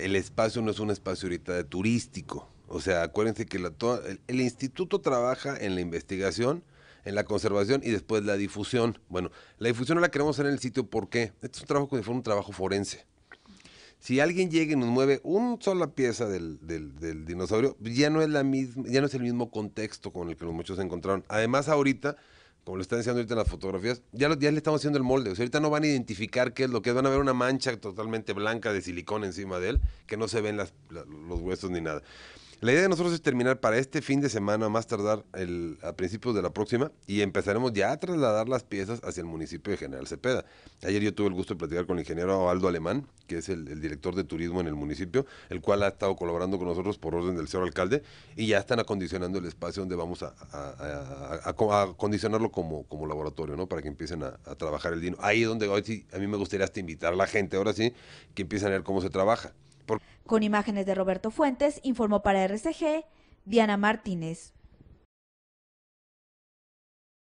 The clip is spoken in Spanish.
el espacio no es un espacio ahorita de turístico. O sea, acuérdense que el, instituto trabaja en la investigación, en la conservación y después la difusión. Bueno, la difusión no la queremos hacer en el sitio porque este es un trabajo que fue un trabajo forense. Si alguien llega y nos mueve una sola pieza del, dinosaurio, ya no es la misma, ya no es el mismo contexto con el que los muchos se encontraron. Además, ahorita como lo están haciendo ahorita en las fotografías, ya, lo, le estamos haciendo el molde. O sea, ahorita no van a identificar qué es lo que es. Van a ver una mancha totalmente blanca de silicón encima de él, que no se ven las, los huesos ni nada. La idea de nosotros es terminar para este fin de semana, más tardar a principios de la próxima, y empezaremos ya a trasladar las piezas hacia el municipio de General Cepeda. Ayer yo tuve el gusto de platicar con el ingeniero Aldo Alemán, que es el, director de turismo en el municipio, el cual ha estado colaborando con nosotros por orden del señor alcalde, y ya están acondicionando el espacio donde vamos a, acondicionarlo como, como laboratorio, ¿no? Para que empiecen a, trabajar el dino. Ahí es donde hoy a mí me gustaría hasta invitar a la gente, ahora sí, que empiecen a ver cómo se trabaja. Con imágenes de Roberto Fuentes, informó para RCG Diana Martínez.